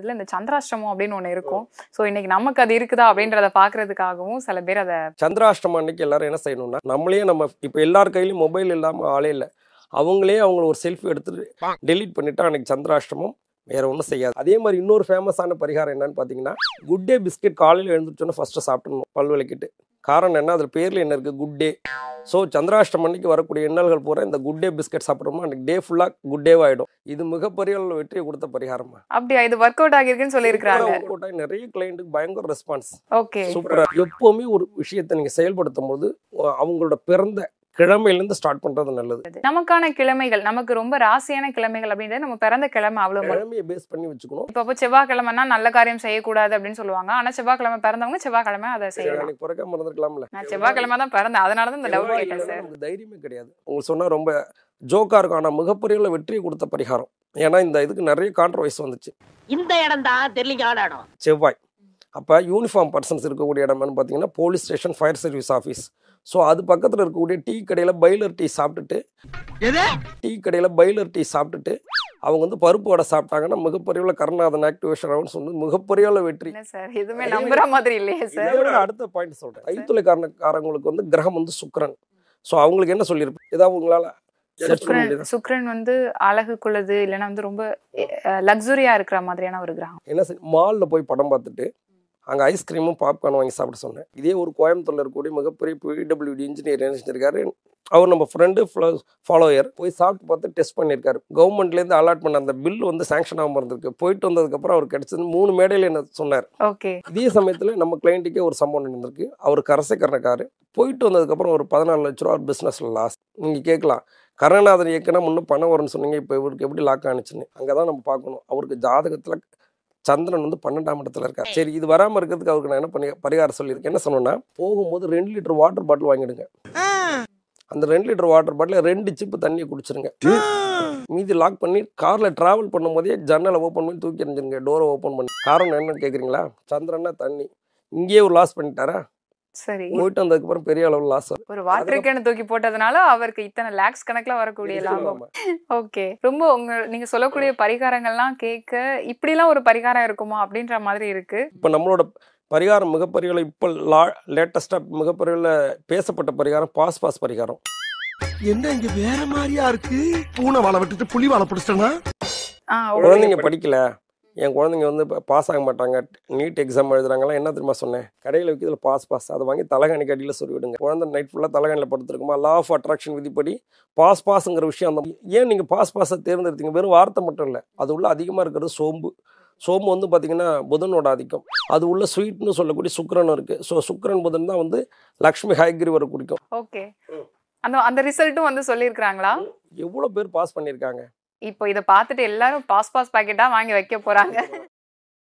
இதில் இந்த சந்திராஷ்டமம் அப்படின்னு ஒன்று இருக்கும் ஸோ இன்னைக்கு நமக்கு அது இருக்குதா அப்படின்றத பாக்குறதுக்காகவும் சில பேர் அதை சந்திராஷ்டமம் அன்னைக்கு எல்லாரும் என்ன செய்யணும்னா நம்மளே நம்ம இப்போ எல்லார் கையிலையும் மொபைல் இல்லாமல் ஆளே இல்லை அவங்களே அவங்கள ஒரு செல்ஃபி எடுத்துட்டு டெலீட் பண்ணிட்டா அன்னைக்கு சந்திராஷ்டமம் வேற ஒன்றும் செய்யாது அதே மாதிரி இன்னொரு ஃபேமஸான பரிகாரம் என்னன்னு பார்த்தீங்கன்னா குட் டே பிஸ்கெட் காலையில் எழுந்துட்டோன்னா ஃபர்ஸ்ட் சாப்பிடணும் பல் விளக்கிட்டு காரணம் என்ன அதில் பேரில் என்ன இருக்குது குட் டே ஸோ சந்திராஷ்டம் அன்னைக்கு வரக்கூடிய இன்னல்கள் பூரா இந்த குட் டே பிஸ்கட் சாப்பிட்றோமா அன்றைக்கி டே ஃபுல்லாக குட் டே ஆகிடும் இது மிகப்பெரிய வெற்றியை கொடுத்த பரிகாரமா அப்படியா இது ஒர்க் அவுட் ஆகிருக்குன்னு சொல்லியிருக்காங்க ஒர்க் அவுட் ஆகி நிறைய கிளைண்ட்டுக்கு பயங்கர ரெஸ்பான்ஸ் ஓகே சூப்பராக எப்போவுமே ஒரு விஷயத்தை நீங்கள் செயல்படுத்தும் போது அவங்களோட பிறந்த கிழமையிலேருந்து ஸ்டார்ட் பண்ணுறது நல்லது நமக்கான கிழமைகள் நமக்கு ரொம்ப ராசியான கிழமைகள் அப்படின்றது நம்ம பிறந்த கிழமை அவ்வளோ கிழமையை பேஸ் பண்ணி வச்சுக்கணும் இப்போ செவ்வாய்க்கிழமைனா நல்ல காரியம் செய்யக்கூடாது அப்படின்னு சொல்லுவாங்க ஆனால் செவ்வாய்க்கிழமை பிறந்தவங்க செவ்வாய்க்கிழமை அதை செய்யலாம் பிறக்காம இருந்திருக்கலாம்ல நான் செவ்வாய்க்கிழமை தான் பிறந்தேன் அதனால தான் இந்த டவுட் கேட்டேன் சார் தைரியமே கிடையாது உங்களுக்கு சொன்னால் ரொம்ப ஜோக்காக இருக்கும் ஆனால் மிகப்பெரிய வெற்றியை கொடுத்த பரிகாரம் ஏன்னா இந்த இதுக்கு நிறைய கான்ட்ரவர்ஸ் வந்துச்சு இந்த இடம் தான் இடம் செவ்வாய் அப்போ யூனிஃபார்ம் பர்சன்ஸ் இருக்கக்கூடிய இடம்னு பார்த்தீங்கன்னா police station fire service office so அது பக்கத்தில் இருக்கக்கூடிய டீ கடையில் பைலர் டீ சாப்பிட்டுட்டு டீ கடையில் பைலர் டீ சாப்பிட்டுட்டு அவங்க வந்து பருப்பு வடை சாப்பிட்டாங்கன்னா மிகப்பெரிய கருணாதன் ஆக்டிவேஷன் ஆகும்னு சொன்னது மிகப்பெரிய வெற்றி சார் எதுவுமே நம்புற மாதிரி இல்லையே சார் அடுத்த பாயிண்ட் சொல்கிறேன் கைத்துளை காரணக்காரங்களுக்கு வந்து கிரகம் வந்து சுக்கரன் ஸோ அவங்களுக்கு என்ன சொல்லியிருப்பேன் ஏதாவது உங்களால் சுக்ரன் வந்து வந்து அழகுக்குள்ளது இல்லைன்னா வந்து ரொம்ப லக்ஸுரியா இருக்கிற மாதிரியான ஒரு கிரகம் என்ன மால்ல போய் படம் பார்த்துட்டு அங்கே ஐஸ்கிரீமும் பாப்கார்ன் வாங்கி சாப்பிட சொன்னேன் இதே ஒரு கோயம்புத்தூரில் இருக்கக்கூடிய மிகப்பெரிய பிடபிள்யூடி இன்ஜினியர் நினைச்சிருக்காரு அவர் நம்ம ஃப்ரெண்டு ஃபாலோயர் போய் சாப்பிட்டு பார்த்து டெஸ்ட் பண்ணியிருக்காரு கவர்மெண்ட்லேருந்து அலாட் பண்ண அந்த பில் வந்து சாங்ஷன் ஆகாமல் இருந்திருக்கு போயிட்டு வந்ததுக்கப்புறம் அவர் கிடைச்சது மூணு மேடையில் என்ன சொன்னார் ஓகே இதே சமயத்தில் நம்ம கிளைண்ட்டுக்கே ஒரு சம்பவம் நடந்திருக்கு அவர் கரணக்காரு போயிட்டு வந்ததுக்கப்புறம் ஒரு பதினாலு லட்ச ரூபா பிஸ்னஸில் லாஸ் நீங்கள் கேட்கலாம் கருணாநாதன் இயக்குனா முன்னும் பணம் வரும்னு சொன்னீங்க இப்போ இவருக்கு எப்படி லாக் ஆணிச்சுன்னு அங்கே தான் நம்ம பார்க்கணும் அவருக்கு ஜாதகத்தில் சந்திரன் வந்து பன்னெண்டாம் இடத்துல இருக்கார் சரி இது வராமல் இருக்கிறதுக்கு அவருக்கு நான் என்ன பண்ணி பரிகாரம் சொல்லியிருக்கேன் என்ன சொன்னோன்னா போகும்போது ரெண்டு லிட்டர் வாட்டர் பாட்டில் வாங்கிடுங்க அந்த ரெண்டு லிட்டர் வாட்டர் பாட்டில் ரெண்டு சிப்பு தண்ணியை குடிச்சிருங்க மீதி லாக் பண்ணி காரில் ட்ராவல் பண்ணும்போதே ஜன்னலை ஓப்பன் பண்ணி தூக்கி அணிஞ்சிருங்க டோரை ஓப்பன் பண்ணி காரணம் என்னன்னு கேட்குறீங்களா சந்திரன்னா தண்ணி இங்கேயே ஒரு லாஸ் பண்ணிட்டாரா சரி போயிட்டு அப்புறம் பெரிய அளவில் லாஸ் ஒரு வாட்டர் கேன தூக்கி போட்டதுனால அவருக்கு இத்தனை லேக்ஸ் கணக்குல வரக்கூடிய லாபம் ஓகே ரொம்ப உங்க நீங்க சொல்லக்கூடிய பரிகாரங்கள்லாம் கேட்க எல்லாம் ஒரு பரிகாரம் இருக்குமா அப்படின்ற மாதிரி இருக்கு இப்ப நம்மளோட பரிகாரம் மிகப்பெரிய இப்போ லா லேட்டஸ்டாக மிகப்பெரிய பேசப்பட்ட பரிகாரம் பாஸ் பாஸ் பரிகாரம் என்ன இங்க வேற மாதிரியா இருக்கு பூனை வாழை விட்டுட்டு புலி வாழை பிடிச்சிட்டனா குழந்தைங்க படிக்கல என் குழந்தைங்க வந்து பாஸ் ஆக மாட்டாங்க நீட் எக்ஸாம் எழுதுறாங்களா என்ன தெரியுமா சொன்னேன் கடையில் வைக்கிறதுல பாஸ் பாஸ் அதை வாங்கி தலைகாணிக்கு அடியில் சொல்லிவிடுங்க குழந்தை நைட் ஃபுல்லாக தலைகாணியில் படுத்துருக்குமா லா ஆஃப் அட்ராக்ஷன் விதிப்படி பாஸ் பாஸுங்கிற விஷயம் அந்த ஏன் நீங்கள் பாஸ் பாஸை தேர்ந்தெடுத்தீங்க வெறும் வார்த்தை மட்டும் இல்லை அது உள்ள அதிகமாக இருக்கிறது சோம்பு சோம்பு வந்து பார்த்திங்கன்னா புதனோட ஆதிக்கம் அது உள்ள ஸ்வீட்னு சொல்லக்கூடிய சுக்கரன் இருக்குது ஸோ சுக்கரன் புதன் தான் வந்து லக்ஷ்மி ஹைகிரிவரை குறிக்கும் ஓகே அந்த அந்த ரிசல்ட்டும் வந்து சொல்லியிருக்கிறாங்களா எவ்வளோ பேர் பாஸ் பண்ணியிருக்காங்க இப்போ இதை பார்த்துட்டு எல்லாரும் பாஸ் பாஸ் பாக்கெட்டா வாங்கி வைக்க போறாங்க